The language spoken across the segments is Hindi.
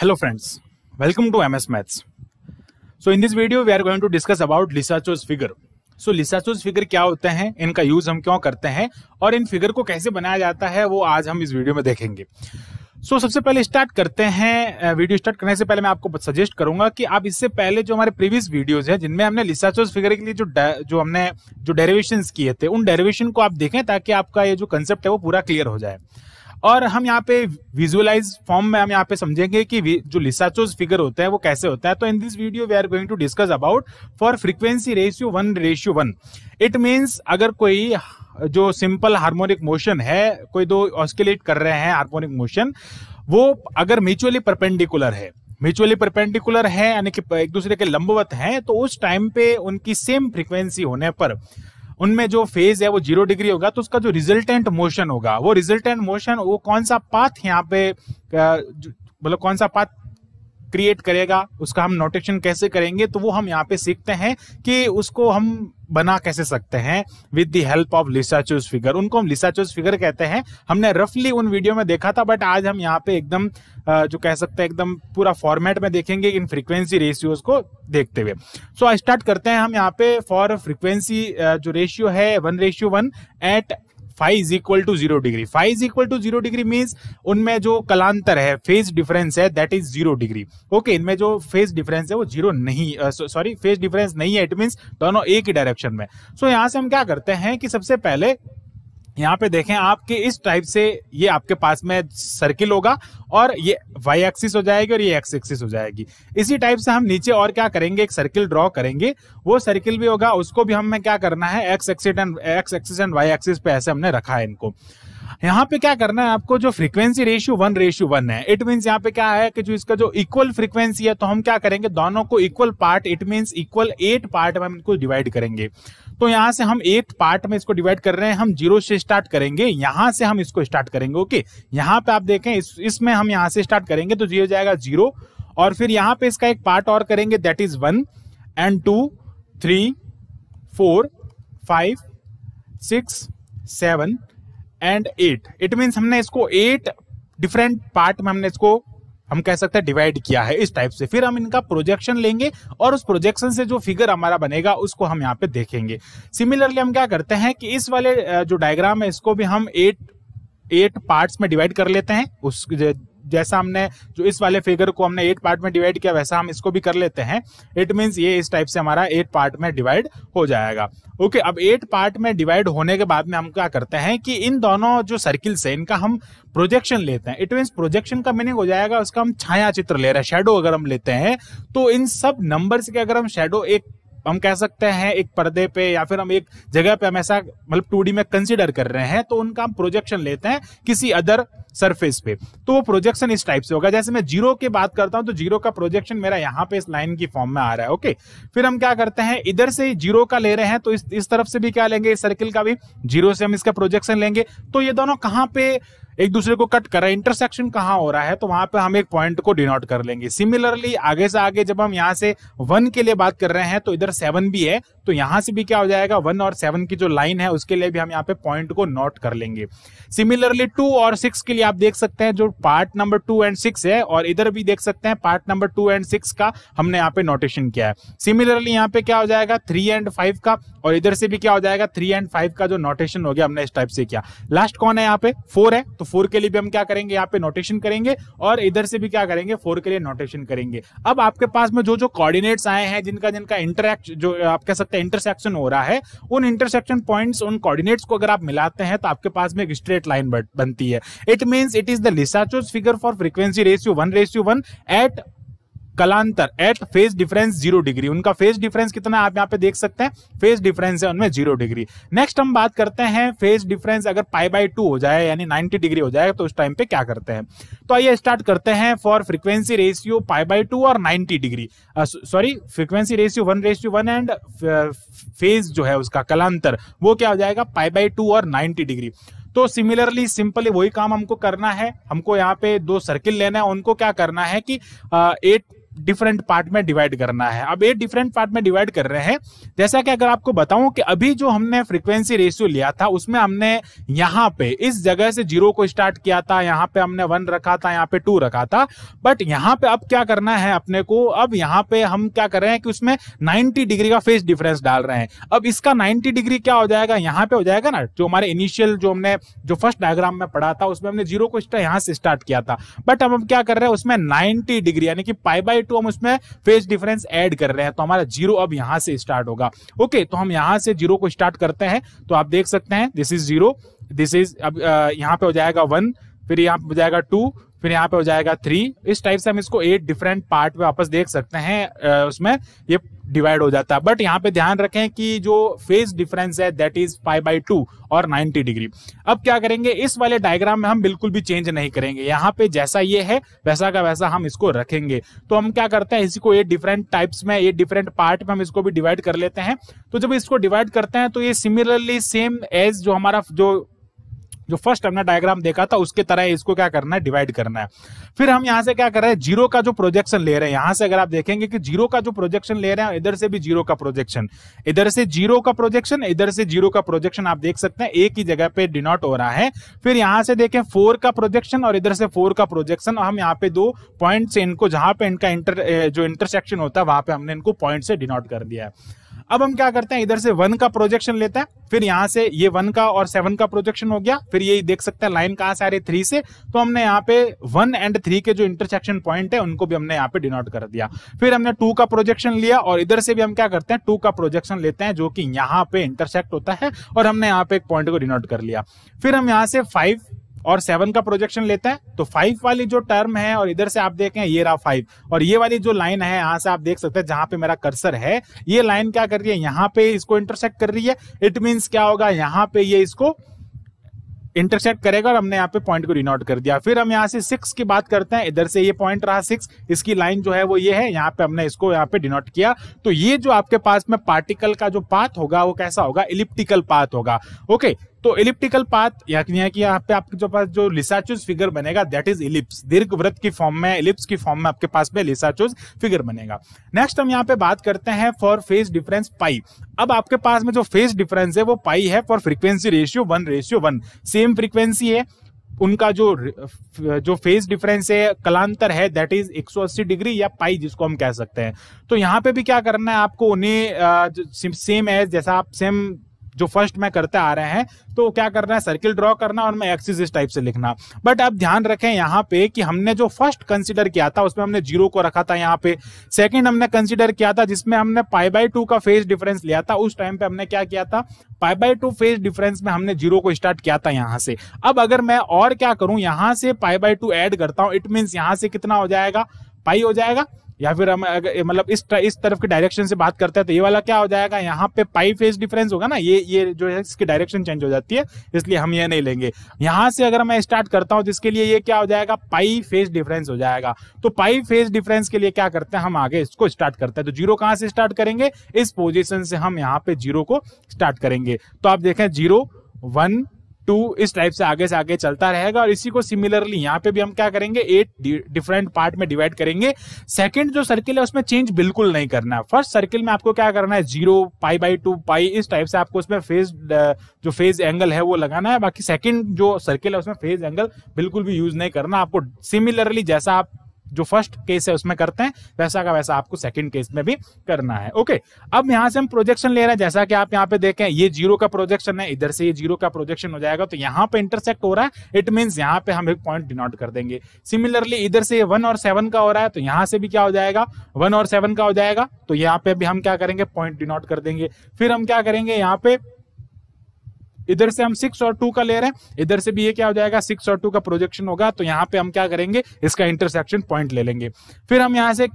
Hello friends, welcome to MS Maths. So in this video we are going to discuss about Lisacho's figure. So Lisacho's figure क्या होते हैं इनका use हम क्यों करते हैं और इन figure को कैसे बनाया जाता है वो आज हम इस video में देखेंगे सो so, सबसे पहले स्टार्ट करते हैं वीडियो स्टार्ट करने से पहले मैं आपको सजेस्ट करूंगा कि आप इससे पहले जो हमारे प्रीवियस वीडियोस हैं जिनमें हमने लिसाचोस फिगर के लिए जो जो हमने जो डेरिवेशंस किए थे उन डेरिवेशन को आप देखें ताकि आपका ये जो कंसेप्ट है वो पूरा क्लियर हो जाए और हम यहाँ पे विजुअलाइज फॉर्म में हम यहाँ पे समझेंगे कि जो लिसाचोज फिगर होता है वो कैसे होता है तो in this video we are going to discuss about for frequency ratio one ratio one it means अगर कोई जो सिंपल हार्मोनिक मोशन है कोई दो ऑस्किलेट कर रहे हैं हार्मोनिक मोशन वो अगर म्यूचुअली परपेंडिकुलर है म्यूचुअली परपेंडिकुलर है यानी कि एक दूसरे के लंबवत हैं तो उस टाइम पे उनकी सेम फ्रीक्वेंसी होने पर उनमें जो फेज है वो जीरो डिग्री होगा तो उसका जो रिजल्टेंट मोशन होगा वो रिजल्टेंट मोशन वो कौन सा पाथ यहाँ पे मतलब कौन सा पाथ क्रिएट करेगा उसका हम नोटेशन कैसे करेंगे तो वो हम यहाँ पे सीखते हैं कि उसको हम बना कैसे सकते हैं with the help of Lissajous figure उनको हम चूज फिगर कहते हैं हमने रफली उन वीडियो में देखा था बट आज हम यहाँ पे एकदम जो कह सकते हैं एकदम पूरा फॉर्मेट में देखेंगे इन फ्रीक्वेंसी रेशियोज को देखते हुए सो स्टार्ट करते हैं हम यहाँ पे फॉर फ्रीक्वेंसी जो रेशियो है one ratio one at five is equal to zero degree five is equal to zero degree means उनमें जो कलांतर है फेज डिफरेंस है that is zero degree okay इनमें जो फेज डिफरेंस है वो जीरो नहीं सॉरी फेज डिफरेंस नहीं है इट मीन्स दोनों एक ही डायरेक्शन में सो so, यहां से हम क्या करते हैं कि सबसे पहले यहाँ पे देखें आपके इस टाइप से ये आपके पास में सर्किल होगा और ये वाई एक्सिस हो जाएगी और ये एक्स एक्सिस हो जाएगी इसी टाइप से हम नीचे और क्या करेंगे एक सर्किल ड्रॉ करेंगे वो सर्किल भी होगा उसको भी हमें क्या करना है X axis and X axis and Y axis पे ऐसे हमने रखा है इनको यहाँ पे क्या करना है आपको जो frequency ratio one ratio one है इट मीन्स यहाँ पे क्या है कि जो इसका जो इक्वल फ्रीक्वेंसी है तो हम क्या करेंगे दोनों को equal part it means equal eight part में हम इनको डिवाइड करेंगे तो यहाँ से हम एट पार्ट में इसको डिवाइड कर रहे हैं हम जीरो से स्टार्ट करेंगे यहाँ से हम इसको स्टार्ट करेंगे ओके यहाँ पे आप देखें इसमें इस हम यहाँ से स्टार्ट करेंगे तो जीरो जाएगा जीरो और फिर यहाँ पे इसका एक पार्ट और करेंगे that is one and two three four five six seven and eight it means हमने इसको एट डिफरेंट पार्ट में हमने इसको हम कह सकते हैं डिवाइड किया है इस टाइप से फिर हम इनका प्रोजेक्शन लेंगे और उस प्रोजेक्शन से जो फिगर हमारा बनेगा उसको हम यहाँ पे देखेंगे सिमिलरली हम क्या करते हैं कि इस वाले जो डायग्राम है इसको भी हम एट एट पार्ट्स में डिवाइड कर लेते हैं उस जैसा हमने जो इस वाले फिगर को हमने एट पार्ट में डिवाइड किया वैसा हम इसको भी कर लेते हैं इट मीन्स ये इस टाइप से हमारा एट पार्ट में डिवाइड हो जाएगा ओके okay, अब एट पार्ट में डिवाइड होने के बाद में हम क्या करते हैं कि इन दोनों जो सर्किल्स है इनका हम प्रोजेक्शन लेते हैं इट मीन्स प्रोजेक्शन का मीनिंग हो जाएगा उसका हम छाया चित्र ले रहे हैं शेडो अगर हम लेते हैं तो इन सब नंबर्स के अगर हम शेडो एक हम कह सकते हैं एक पर्दे पे या फिर हम एक जगह पे हम ऐसा मतलब टू में कंसिडर कर रहे हैं तो उनका हम प्रोजेक्शन लेते हैं किसी अदर सरफेस पे तो वो प्रोजेक्शन इस टाइप से होगा जैसे मैं जीरो की बात करता हूं तो जीरो का प्रोजेक्शन मेरा यहाँ पे इस लाइन की फॉर्म में आ रहा है ओके फिर हम क्या करते हैं इधर से जीरो का ले रहे हैं तो इस इस तरफ से भी क्या लेंगे इस सर्किल का भी जीरो से हम इसका प्रोजेक्शन लेंगे तो ये दोनों कहाँ पे एक दूसरे को कट कर रहा है इंटरसेक्शन कहाँ हो रहा है तो वहां पे हम एक पॉइंट को डिनोट कर लेंगे सिमिलरली आगे से आगे जब हम यहाँ से वन के लिए बात कर रहे हैं तो इधर सेवन भी है तो यहाँ से भी क्या हो जाएगा वन और सेवन की जो लाइन है उसके लिए भी हम यहाँ पे पॉइंट को नोट कर लेंगे सिमिलरली टू और सिक्स के लिए आप देख सकते हैं जो part number two and six है और इधर भी देख सकते हैं part number two and six का हमने यहाँ पे नोटेशन किया है सिमिलरली यहाँ पे क्या हो जाएगा थ्री एंड फाइव का और इधर से भी क्या हो जाएगा थ्री एंड फाइव का जो नोटेशन हो गया हमने इस टाइप से किया लास्ट कौन है यहाँ पे फोर है तो फोर के लिए भी हम क्या करेंगे यहाँ पे नोटेशन करेंगे और इधर से भी क्या करेंगे फोर के लिए नोटेशन करेंगे अब आपके पास में जो जो कॉर्डिनेट्स आए हैं जिनका जिनका इंटरक्ट जो आप कह सकते हैं इंटरसेक्शन हो रहा है उन इंटरसेक्शन पॉइंट्स उन कॉर्डिनेट्स को अगर आप मिलाते हैं तो आपके पास में एक स्ट्रेट लाइन बनती है it means it is the Lissajous figure for frequency ratio one ratio one at कलांतर at phase difference zero degree उनका फेज डिफरेंस कितना आप यहाँ पे देख सकते हैं फेज डिफरेंस है उनमें जीरो डिग्री नेक्स्ट हम बात करते हैं फेज डिफरेंस अगर पाई बाई टू हो जाए यानी नाइनटी डिग्री हो जाए तो उस टाइम पे क्या करते हैं तो आइए स्टार्ट करते हैं for frequency ratio pi by two और ninety degree sorry frequency ratio one ratio one and phase जो है उसका कलांतर वो क्या हो जाएगा पाई बाई टू और नाइनटी डिग्री तो सिमिलरली सिंपली वही काम हमको करना है हमको यहाँ पे दो सर्किल लेना है उनको क्या करना है कि एट डिफरेंट पार्ट में डिवाइड करना है अब ये डिफरेंट पार्ट में डिवाइड कर रहे हैं जैसा कि अगर आपको बताऊं कि अभी जो हमने फ्रीक्वेंसी रेशियो लिया था उसमें हमने यहाँ पे इस जगह से जीरो को स्टार्ट किया था यहाँ पे हमने वन रखा था यहाँ पे टू रखा था बट यहाँ पे अब क्या करना है अपने को अब यहाँ पे हम क्या कर रहे हैं कि उसमें नाइनटी डिग्री का फेस डिफरेंस डाल रहे हैं अब इसका नाइनटी डिग्री क्या हो जाएगा यहाँ पे हो जाएगा ना जो हमारे इनिशियल जो हमने जो फर्स्ट डायग्राम में पढ़ा था उसमें हमने जीरो को यहाँ से स्टार्ट किया था बट हम अब क्या कर रहे हैं उसमें नाइनटी डिग्री यानी कि पाई बाई बाई टू हम उसमें फेज डिफरेंस एड कर रहे हैं तो हमारा जीरो अब यहां से स्टार्ट होगा ओके तो हम यहां से जीरो को स्टार्ट करते हैं तो आप देख सकते हैं this is zero this is अब यहाँ पे हो जाएगा वन फिर यहाँ पे हो जाएगा टू फिर यहाँ पे हो जाएगा थ्री इस टाइप से हम इसको एट डिफरेंट पार्ट में वापस देख सकते हैं उसमें ये डिवाइड हो जाता है बट यहाँ पे ध्यान रखें कि जो फेज डिफरेंस है that is five by two और नाइनटी डिग्री अब क्या करेंगे इस वाले डायग्राम में हम बिल्कुल भी चेंज नहीं करेंगे यहाँ पे जैसा ये है वैसा का वैसा हम इसको रखेंगे तो हम क्या करते हैं इसी को एट डिफरेंट टाइप्स में एट डिफरेंट पार्ट में हम इसको भी डिवाइड कर लेते हैं तो जब इसको डिवाइड करते हैं तो ये सिमिलरली सेम एज जो हमारा जो जो फर्स्ट हमने डायग्राम देखा था उसके तरह इसको क्या करना है डिवाइड करना है फिर हम यहाँ से क्या कर रहे हैं जीरो का जो प्रोजेक्शन ले रहे हैं यहाँ से अगर आप देखेंगे कि जीरो का जो प्रोजेक्शन ले रहे हैं इधर से भी जीरो का प्रोजेक्शन इधर से जीरो का प्रोजेक्शन इधर से जीरो का प्रोजेक्शन आप देख सकते हैं एक ही जगह पे डिनोट हो रहा है फिर यहाँ से देखें फोर का प्रोजेक्शन और इधर से फोर का प्रोजेक्शन हम यहाँ पे दो पॉइंट से इनको जहां पे इनका इंटर जो इंटरसेक्शन होता है वहां पे हमने इनको पॉइंट से डिनोट कर दिया है अब हम क्या करते हैं इधर से वन का प्रोजेक्शन लेते हैं फिर यहाँ से ये वन का और सेवन का प्रोजेक्शन हो गया फिर ये देख सकते हैं लाइन कहाँ से आ रही थ्री से तो हमने यहाँ पे वन एंड थ्री के जो इंटरसेक्शन पॉइंट है उनको भी हमने यहाँ पे डिनोट कर दिया फिर हमने टू का प्रोजेक्शन लिया और इधर से भी हम क्या करते हैं टू का प्रोजेक्शन लेते हैं जो कि यहाँ पे इंटरसेक्ट होता है और हमने यहाँ पे एक पॉइंट को डिनोट कर लिया फिर हम यहाँ से फाइव और सेवन का प्रोजेक्शन लेते हैं तो फाइव वाली जो टर्म है और इधर से आप देखें ये रहा फाइव और ये वाली जो लाइन है यहां से आप देख सकते हैं जहां पे मेरा कर्सर है ये लाइन क्या कर रही है यहाँ पे इसको इंटरसेक्ट कर रही है इट मींस क्या होगा यहां पे ये इसको इंटरसेक्ट करेगा और हमने यहाँ पे पॉइंट को रिनोट कर दिया फिर हम यहाँ से सिक्स की बात करते हैं इधर से ये पॉइंट रहा सिक्स इसकी लाइन जो है वो ये है यहाँ पे हमने इसको यहाँ पे डिनोट किया तो ये जो आपके पास में पार्टिकल का जो पाथ होगा वो कैसा होगा इलिप्टिकल पाथ होगा ओके तो इलिप्टिकल पाथ यहाँ कि यहाँ पे आपके जो पास जो लिसाचुज फिगर बनेगा दैट इज इलिप्स दीर्घ व्रत की फॉर्म में इलिप्स की फॉर्म में आपके पास में लिसाचुज फिगर बनेगा नेक्स्ट हम यहाँ पे बात करते हैं फॉर फेस डिफरेंस पाई अब आपके पास में जो फेस डिफरेंस है वो पाई है for frequency ratio one ratio one same frequency है उनका जो जो फेज डिफरेंस है कलांतर है दैट इज 180 डिग्री या पाई जिसको हम कह सकते हैं तो यहाँ पे भी क्या करना है आपको उन्हें सेम एज जैसा आप सेम जो फर्स्ट में करते आ रहे हैं तो क्या करना है सर्किल ड्रॉ करना और मैं एक्सिस इस टाइप से लिखना बट अब ध्यान रखें यहाँ पे कि हमने जो फर्स्ट कंसिडर किया था उसमें हमने जीरो को रखा था यहाँ पे सेकेंड हमने कंसिडर किया था जिसमें हमने पाई बाई टू का फेज डिफरेंस लिया था उस टाइम पे हमने क्या किया था pi by two phase difference में हमने जीरो को स्टार्ट किया था यहाँ से अब अगर मैं और क्या करूं यहाँ से पाई बाई टू एड करता हूँ इट मीन यहाँ से कितना हो जाएगा पाई हो जाएगा या फिर हम अगर मतलब इस इस तरफ के डायरेक्शन से बात करते हैं तो ये वाला क्या हो जाएगा यहाँ पे पाई फेज डिफरेंस होगा ना ये ये जो है इसकी डायरेक्शन चेंज हो जाती है इसलिए हम ये नहीं लेंगे यहाँ से अगर मैं स्टार्ट करता हूँ जिसके तो लिए ये क्या हो जाएगा पाई फेज डिफरेंस हो जाएगा तो पाई फेज डिफरेंस के लिए क्या करते हैं हम आगे इसको स्टार्ट करते हैं तो जीरो कहाँ से स्टार्ट करेंगे इस पोजिशन से हम यहाँ पे जीरो को स्टार्ट करेंगे तो आप देखें जीरो वन टू इस टाइप से आगे से आगे चलता रहेगा और इसी को सिमिलरली यहाँ पे भी हम क्या करेंगे एट डिफरेंट पार्ट में डिवाइड करेंगे सेकंड जो सर्किल है उसमें चेंज बिल्कुल नहीं करना है फर्स्ट सर्किल में आपको क्या करना है zero pi by two pi इस टाइप से आपको उसमें फेज uh, जो फेज एंगल है वो लगाना है बाकी सेकेंड जो सर्किल है उसमें फेज एंगल बिल्कुल भी यूज नहीं करना आपको सिमिलरली जैसा आप जो फर्स्ट केस है उसमें करते हैं वैसा का वैसा आपको सेकंड केस में भी करना है ओके अब यहां से हम प्रोजेक्शन ले रहे हैं जैसा कि आप यहाँ पे देखें ये जीरो का प्रोजेक्शन है इधर से ये जीरो का प्रोजेक्शन हो जाएगा तो यहाँ पे इंटरसेक्ट हो रहा है इट मीन यहाँ पे हम एक पॉइंट डिनोट कर देंगे सिमिलरली इधर से वन और सेवन का हो रहा है तो यहां से भी क्या हो जाएगा वन और सेवन का हो जाएगा तो यहाँ पे भी हम क्या करेंगे पॉइंट डिनोट कर देंगे फिर हम क्या करेंगे यहाँ पे इधर से हम सिक्स और टू का ले रहे हैं इधर से भी ये क्या हो जाएगा सिक्स और टू का प्रोजेक्शन होगा तो यहाँ पे हम क्या करेंगे इसका इंटरसेक्शन पॉइंट ले लेंगे फिर हम यहाँ से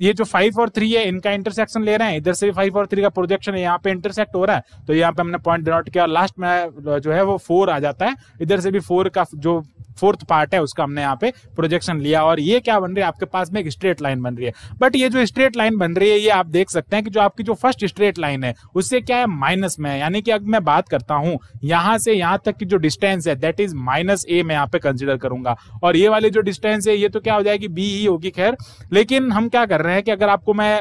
ये जो फाइव और थ्री है इनका इंटरसेक्शन ले रहे हैं इधर से भी फाइव और थ्री का प्रोजेक्शन है यहाँ पे इंटरसेक्ट हो रहा है तो यहाँ पे हमने पॉइंट डिनोट किया लास्ट में जो है वो फोर आ जाता है इधर से भी फोर का जो फोर्थ पार्ट है उसका हमने यहाँ पे प्रोजेक्शन लिया और ये क्या बन रही है आपके पास में एक स्ट्रेट लाइन बन रही है बट ये जो स्ट्रेट लाइन बन रही है ये आप देख सकते हैं कि जो आपकी जो फर्स्ट स्ट्रेट लाइन है उससे क्या है माइनस में है यानी कि अगर मैं बात करता हूँ यहाँ से यहाँ तक की जो डिस्टेंस है दैट इज माइनस ए मैं यहाँ पे कंसिडर करूंगा और ये वाली जो डिस्टेंस है ये तो क्या हो जाएगी बी ही होगी खैर लेकिन हम क्या कर रहे हैं कि अगर आपको मैं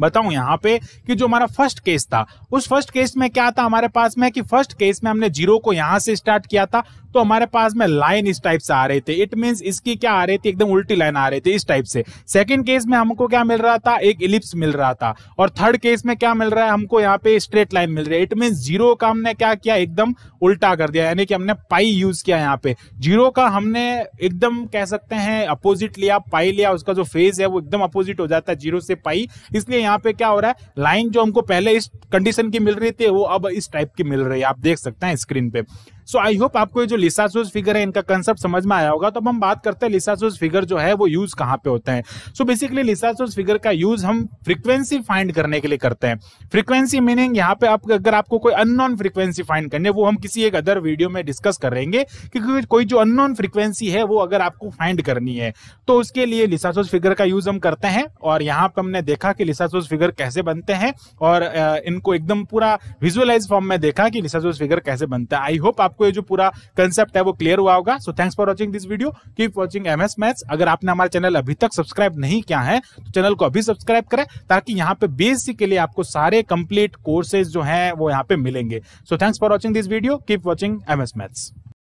बताऊं यहाँ पे कि जो हमारा फर्स्ट केस था उस फर्स्ट केस में क्या था हमारे पास में कि फर्स्ट केस में हमने जीरो को यहां से स्टार्ट किया था तो हमारे पास में लाइन इस टाइप से आ रहे थे इट मींस इसकी क्या आ रही थी एकदम उल्टी लाइन आ रही थी इस टाइप से सेकंड केस में हमको क्या मिल रहा था एक इलिप्स मिल रहा था और थर्ड केस में क्या मिल रहा है हमको यहाँ पे स्ट्रेट लाइन मिल रही है इट मीन्स जीरो का हमने क्या किया एकदम उल्टा कर दिया यानी कि हमने पाई यूज किया यहाँ पे जीरो का हमने एकदम कह सकते हैं अपोजिट लिया पाई लिया उसका जो फेज है वो एकदम अपोजिट हो जाता है जीरो से पाई इसलिए यहाँ पे क्या हो रहा है लाइन जो हमको पहले इस कंडीशन की मिल रही थी वो अब इस टाइप की मिल रही है आप देख सकते हैं स्क्रीन पे सो आई होप आपको ये जो लिसासोज फिगर है इनका कंसेप्ट समझ में आया होगा तो अब हम बात करते हैं लिसासोज फिगर जो है वो यूज कहाँ पे होते हैं सो बेसिकली लिसासोज फिगर का यूज हम फ्रीक्वेंसी फाइंड करने के लिए करते हैं फ्रीक्वेंसी मीनिंग यहाँ पे आप अगर आपको कोई अननोन फ्रीक्वेंसी फाइंड करनी है वो हम किसी एक अदर वीडियो में डिस्कस करेंगे क्योंकि कोई जो अननोन फ्रीक्वेंसी है वो अगर आपको फाइंड करनी है तो उसके लिए लिसासोज फिगर का यूज हम करते हैं और यहाँ पे हमने देखा कि लिसासोज फिगर कैसे बनते हैं और इनको एकदम पूरा विजुअलाइज फॉर्म में देखा कि लिसासोज फिगर कैसे बनता है आई होप आप आपको ये जो पूरा कंसेप्ट है वो क्लियर हुआ होगा so thanks for watching this video keep watching M S maths अगर आपने हमारे चैनल अभी तक सब्सक्राइब नहीं किया है तो चैनल को अभी सब्सक्राइब करें ताकि यहाँ पे बेसिक के लिए आपको सारे कंप्लीट कोर्सेज जो है वो यहाँ पे मिलेंगे so thanks for watching this video keep watching M S maths